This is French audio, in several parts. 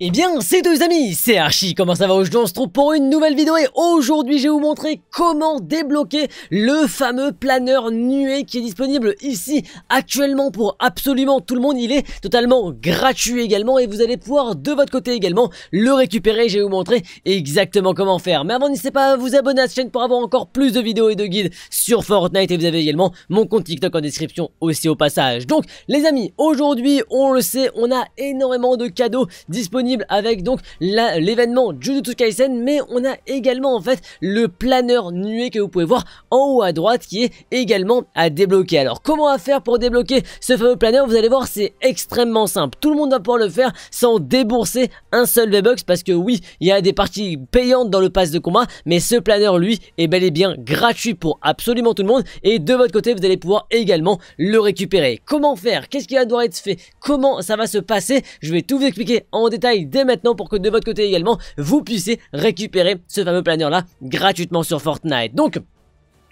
Et eh bien, c'est deux amis, c'est Archie, comment ça va Aujourd'hui on se trouve pour une nouvelle vidéo et aujourd'hui je vais vous montrer comment débloquer le fameux planeur nué qui est disponible ici actuellement pour absolument tout le monde. Il est totalement gratuit également et vous allez pouvoir de votre côté également le récupérer. Je vais vous montrer exactement comment faire. Mais avant n'hésitez pas à vous abonner à cette chaîne pour avoir encore plus de vidéos et de guides sur Fortnite et vous avez également mon compte TikTok en description aussi au passage. Donc les amis, aujourd'hui on le sait, on a énormément de cadeaux disponibles avec donc l'événement Jujutsu Kaisen, mais on a également en fait le planeur nué que vous pouvez voir en haut à droite qui est également à débloquer. Alors comment faire pour débloquer ce fameux planeur Vous allez voir, c'est extrêmement simple. Tout le monde va pouvoir le faire sans débourser un seul v box parce que oui, il y a des parties payantes dans le pass de combat, mais ce planeur lui est bel et bien gratuit pour absolument tout le monde et de votre côté, vous allez pouvoir également le récupérer. Comment faire Qu'est-ce qui va devoir être fait Comment ça va se passer Je vais tout vous expliquer en détail dès maintenant pour que de votre côté également, vous puissiez récupérer ce fameux planeur là gratuitement sur Fortnite. Donc,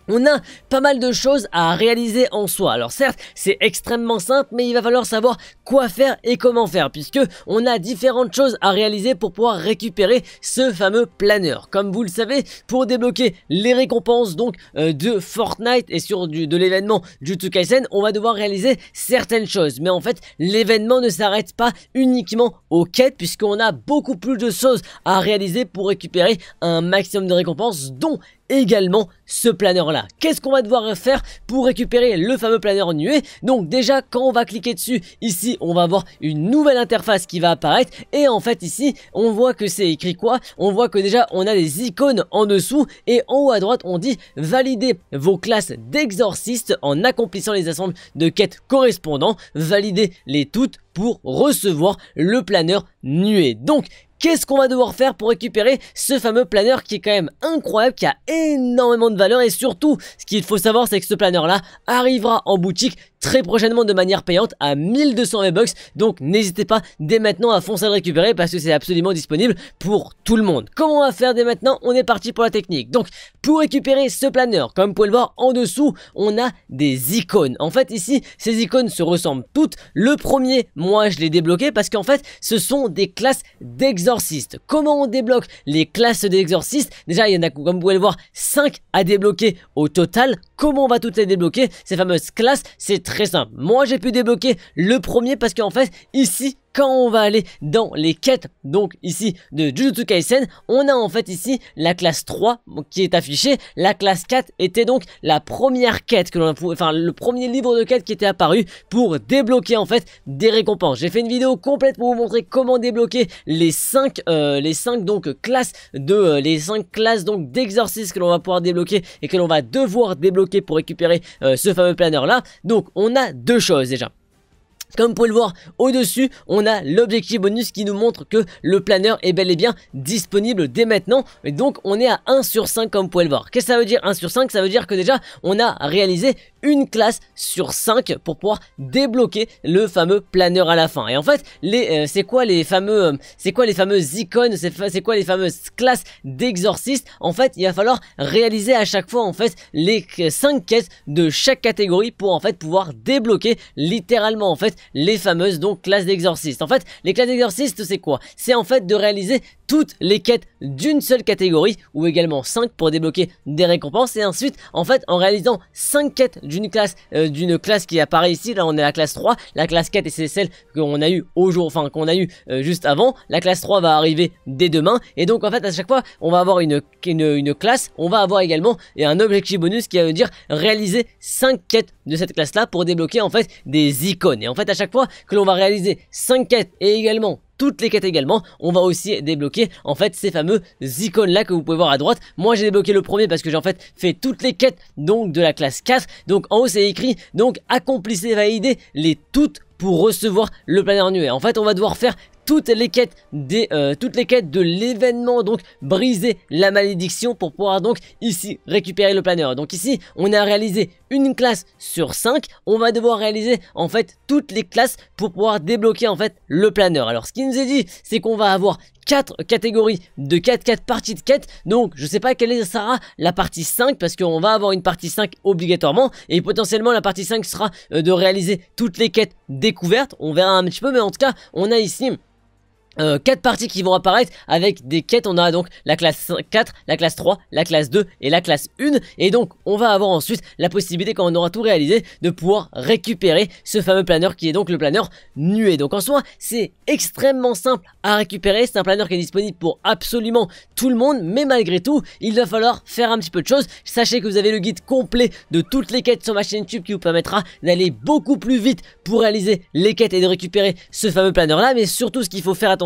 on a pas mal de choses à réaliser en soi. Alors certes, c'est extrêmement simple, mais il va falloir savoir quoi faire et comment faire, puisque on a différentes choses à réaliser pour pouvoir récupérer ce fameux planeur. Comme vous le savez, pour débloquer les récompenses donc euh, de Fortnite et sur du, de l'événement du Kaisen, on va devoir réaliser certaines choses. Mais en fait, l'événement ne s'arrête pas uniquement aux quêtes, puisqu'on a beaucoup plus de choses à réaliser pour récupérer un maximum de récompenses, dont également ce planeur-là. Qu'est-ce qu'on va devoir faire pour récupérer le fameux planeur nué Donc déjà, quand on va cliquer dessus, ici, on va avoir une nouvelle interface qui va apparaître. Et en fait, ici, on voit que c'est écrit quoi On voit que déjà, on a des icônes en dessous. Et en haut à droite, on dit « Valider vos classes d'exorcistes en accomplissant les assembles de quêtes correspondants. Valider les toutes pour recevoir le planeur nué. Donc, qu'est-ce qu'on va devoir faire pour récupérer ce fameux planeur qui est quand même incroyable, qui a énormément de valeur et surtout, ce qu'il faut savoir, c'est que ce planeur là arrivera en boutique très prochainement de manière payante à 1200 V-Bucks. Donc n'hésitez pas dès maintenant à foncer à le récupérer parce que c'est absolument disponible pour tout le monde. Comment on va faire dès maintenant On est parti pour la technique. Donc pour récupérer ce planeur, comme vous pouvez le voir en dessous, on a des icônes. En fait ici, ces icônes se ressemblent toutes. Le premier, moi je l'ai débloqué parce qu'en fait, ce sont des classes d'exemple Comment on débloque les classes d'exorcistes Déjà, il y en a, comme vous pouvez le voir, 5 à débloquer au total. Comment on va toutes les débloquer Ces fameuses classes, c'est très simple. Moi, j'ai pu débloquer le premier parce qu'en fait, ici, quand on va aller dans les quêtes, donc ici de Jujutsu Kaisen, on a en fait ici la classe 3 qui est affichée. La classe 4 était donc la première quête que l'on a enfin le premier livre de quête qui était apparu pour débloquer en fait des récompenses. J'ai fait une vidéo complète pour vous montrer comment débloquer les 5 euh, les 5 donc classes de euh, les 5 classes donc que l'on va pouvoir débloquer et que l'on va devoir débloquer pour récupérer euh, ce fameux planeur là. Donc on a deux choses déjà. Comme vous pouvez le voir au-dessus, on a l'objectif bonus qui nous montre que le planeur est bel et bien disponible dès maintenant. Et donc on est à 1 sur 5 comme vous pouvez le voir. Qu'est-ce que ça veut dire 1 sur 5 Ça veut dire que déjà on a réalisé une classe sur 5 pour pouvoir débloquer le fameux planeur à la fin. Et en fait, euh, c'est quoi les fameux euh, c'est quoi les fameuses icônes, c'est quoi les fameuses classes d'exorcistes En fait, il va falloir réaliser à chaque fois en fait les 5 euh, caisses de chaque catégorie pour en fait pouvoir débloquer littéralement en fait les fameuses donc classes d'exorcistes. En fait, les classes d'exorcistes, c'est quoi C'est en fait de réaliser toutes les quêtes d'une seule catégorie, ou également 5 pour débloquer des récompenses, et ensuite, en fait, en réalisant 5 quêtes d'une classe, euh, d'une classe qui apparaît ici, là on est à la classe 3, la classe 4, et c'est celle qu'on a eu au jour, enfin qu'on a eu euh, juste avant, la classe 3 va arriver dès demain, et donc en fait, à chaque fois, on va avoir une, une, classe, on va avoir également et un objectif bonus qui va dire réaliser 5 quêtes de cette classe-là pour débloquer en fait des icônes, et en fait, chaque fois que l'on va réaliser 5 quêtes et également toutes les quêtes également, on va aussi débloquer en fait ces fameux icônes là que vous pouvez voir à droite. Moi j'ai débloqué le premier parce que j'ai en fait fait toutes les quêtes donc de la classe 4. Donc en haut c'est écrit donc accomplissez et validez les toutes pour recevoir le planeur nu. Et en fait, on va devoir faire toutes les quêtes des euh, toutes les quêtes de l'événement donc briser la malédiction pour pouvoir donc ici récupérer le planeur. Donc ici, on a réalisé une classe sur 5, on va devoir réaliser en fait toutes les classes pour pouvoir débloquer en fait le planeur. Alors ce qui nous est dit, c'est qu'on va avoir 4 catégories de 4, 4 parties de quête. Donc, je sais pas quelle sera la partie 5 parce qu'on va avoir une partie 5 obligatoirement. Et potentiellement, la partie 5 sera euh, de réaliser toutes les quêtes découvertes. On verra un petit peu, mais en tout cas, on a ici euh, quatre parties qui vont apparaître avec des quêtes. On a donc la classe 4, la classe 3, la classe 2 et la classe 1. Et donc, on va avoir ensuite la possibilité, quand on aura tout réalisé, de pouvoir récupérer ce fameux planeur qui est donc le planeur nué Donc, en soi, c'est extrêmement simple à récupérer. C'est un planeur qui est disponible pour absolument tout le monde. Mais malgré tout, il va falloir faire un petit peu de choses. Sachez que vous avez le guide complet de toutes les quêtes sur ma chaîne YouTube qui vous permettra d'aller beaucoup plus vite pour réaliser les quêtes et de récupérer ce fameux planeur là. Mais surtout, ce qu'il faut faire attention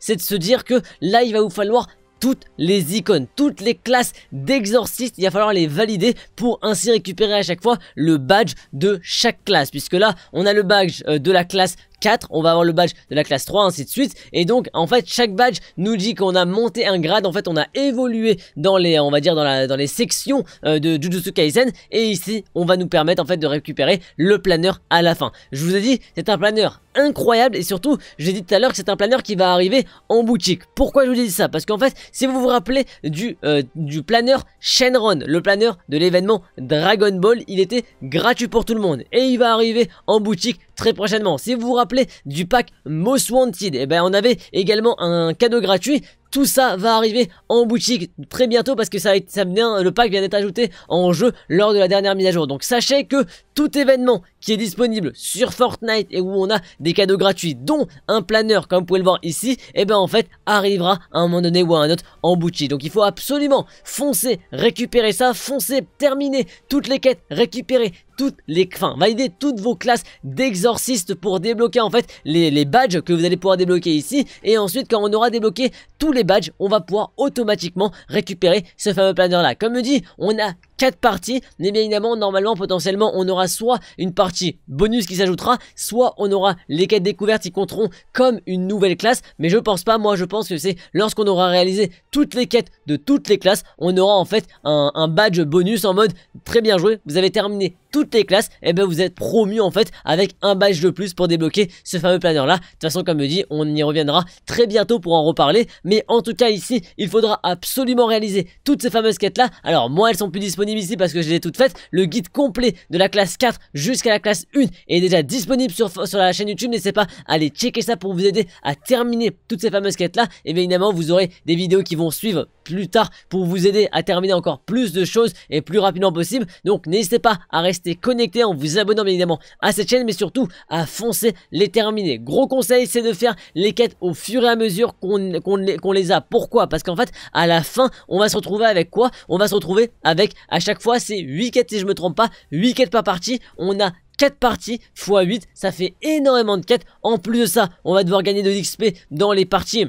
c'est de se dire que là, il va vous falloir toutes les icônes, toutes les classes d'exorcistes, il va falloir les valider pour ainsi récupérer à chaque fois le badge de chaque classe, puisque là on a le badge euh, de la classe 4, on va avoir le badge de la classe 3, ainsi de suite. Et donc, en fait, chaque badge nous dit qu'on a monté un grade, en fait, on a évolué dans les, on va dire, dans, la, dans les sections euh, de Jujutsu Kaisen. Et ici, on va nous permettre, en fait, de récupérer le planeur à la fin. Je vous ai dit, c'est un planeur incroyable et surtout, j'ai dit tout à l'heure que c'est un planeur qui va arriver en boutique. Pourquoi je vous dis ça Parce qu'en fait, si vous vous rappelez du, euh, du planeur Shenron, le planeur de l'événement Dragon Ball, il était gratuit pour tout le monde et il va arriver en boutique très prochainement. Si vous vous rappelez du pack Most Wanted, eh ben, on avait également un cadeau gratuit tout ça va arriver en boutique très bientôt parce que ça, ça vient, le pack vient d'être ajouté en jeu lors de la dernière mise à jour. Donc sachez que tout événement qui est disponible sur Fortnite et où on a des cadeaux gratuits, dont un planeur comme vous pouvez le voir ici, et eh ben en fait arrivera à un moment donné ou à un autre en boutique. Donc il faut absolument foncer, récupérer ça, foncer, terminer toutes les quêtes, récupérer toutes les, enfin valider toutes vos classes d'exorcistes pour débloquer en fait les, badges que vous allez pouvoir débloquer ici. Et ensuite quand on aura débloqué tous les badges, on va pouvoir automatiquement récupérer ce fameux planeur là. Comme me dit, on a quatre parties, mais bien évidemment, normalement, potentiellement, on aura soit une partie bonus qui s'ajoutera, soit on aura les quêtes découvertes qui compteront comme une nouvelle classe, mais je pense pas, moi je pense que c'est lorsqu'on aura réalisé toutes les quêtes de toutes les classes, on aura en fait un, badge bonus en mode très bien joué, vous avez terminé toutes les classes, et eh bien vous êtes promu en fait avec un badge de plus pour débloquer ce fameux planeur là. De toute façon, comme je dis, on y reviendra très bientôt pour en reparler, mais en tout cas ici, il faudra absolument réaliser toutes ces fameuses quêtes là. Alors moi, elles sont plus disponibles ici parce que je l'ai toute faite. Le guide complet de la classe 4 jusqu'à la classe 1 est déjà disponible sur, sur la chaîne YouTube. N'hésitez pas à aller checker ça pour vous aider à terminer toutes ces fameuses quêtes là. Et évidemment, vous aurez des vidéos qui vont suivre plus tard pour vous aider à terminer encore plus de choses et plus rapidement possible. Donc n'hésitez pas à rester connecté en vous abonnant bien évidemment à cette chaîne mais surtout à foncer les terminer. Gros conseil c'est de faire les quêtes au fur et à mesure qu'on les, a. Pourquoi Parce qu'en fait à la fin on va se retrouver avec quoi On va se retrouver avec à chaque fois ces 8 quêtes si je me trompe pas, 8 quêtes par partie. On a 4 parties x 8, ça fait énormément de quêtes. En plus de ça, on va devoir gagner de l'XP dans les parties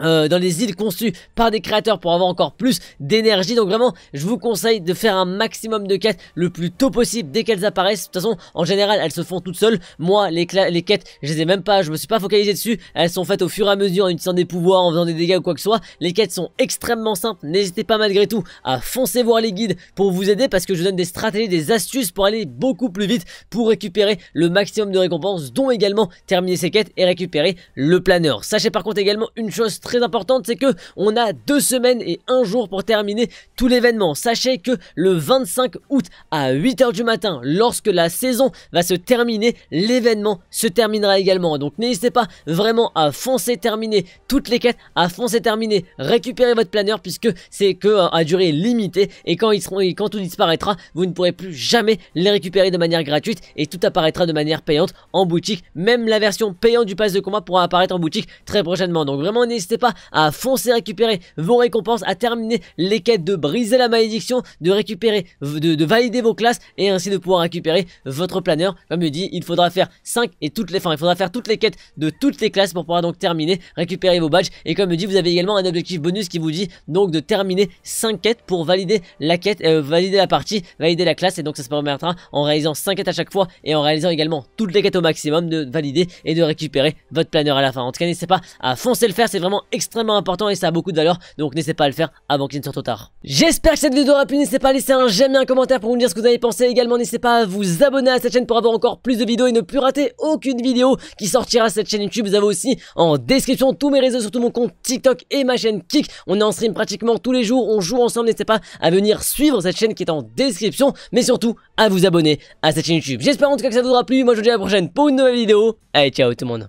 euh, dans les îles conçues par des créateurs pour avoir encore plus d'énergie. Donc vraiment, je vous conseille de faire un maximum de quêtes le plus tôt possible dès qu'elles apparaissent. De toute façon, en général, elles se font toutes seules. Moi, les, les quêtes, je les ai même pas, je me suis pas focalisé dessus. Elles sont faites au fur et à mesure en utilisant des pouvoirs, en faisant des dégâts ou quoi que ce soit. Les quêtes sont extrêmement simples. N'hésitez pas malgré tout à foncer voir les guides pour vous aider parce que je vous donne des stratégies, des astuces pour aller beaucoup plus vite pour récupérer le maximum de récompenses, dont également terminer ces quêtes et récupérer le planeur. Sachez par contre également une chose très très importante, c'est que on a deux semaines et un jour pour terminer tout l'événement. Sachez que le 25 août à 8h du matin, lorsque la saison va se terminer, l'événement se terminera également. Donc n'hésitez pas vraiment à foncer terminer toutes les quêtes, à foncer terminer, récupérer votre planeur puisque c'est que euh, à durée limitée et quand, ils seront, et quand tout disparaîtra, vous ne pourrez plus jamais les récupérer de manière gratuite et tout apparaîtra de manière payante en boutique. Même la version payante du pass de combat pourra apparaître en boutique très prochainement. Donc vraiment n'hésitez pas à foncer récupérer vos récompenses, à terminer les quêtes, de briser la malédiction, de récupérer, de, valider vos classes et ainsi de pouvoir récupérer votre planeur. Comme je dis, il faudra faire 5 et toutes les, fins, il faudra faire toutes les quêtes de toutes les classes pour pouvoir donc terminer, récupérer vos badges. Et comme je dis, vous avez également un objectif bonus qui vous dit donc de terminer 5 quêtes pour valider la quête, euh, valider la partie, valider la classe. Et donc ça se permettra en réalisant 5 quêtes à chaque fois et en réalisant également toutes les quêtes au maximum de valider et de récupérer votre planeur à la fin. En tout cas, n'hésitez pas à foncer le faire, c'est vraiment extrêmement important et ça a beaucoup de valeur. Donc n'hésitez pas à le faire avant qu'il ne soit trop tard. J'espère que cette vidéo aura plu, N'hésitez pas à laisser un j'aime et un commentaire pour me dire ce que vous avez pensé. Également, n'hésitez pas à vous abonner à cette chaîne pour avoir encore plus de vidéos et ne plus rater aucune vidéo qui sortira cette chaîne YouTube. Vous avez aussi en description tous mes réseaux, surtout mon compte TikTok et ma chaîne Kik. On est en stream pratiquement tous les jours. On joue ensemble. N'hésitez pas à venir suivre cette chaîne qui est en description. Mais surtout, à vous abonner à cette chaîne YouTube. J'espère en tout cas que ça vous aura plu. Moi, je vous dis à la prochaine pour une nouvelle vidéo. Allez, ciao tout le monde.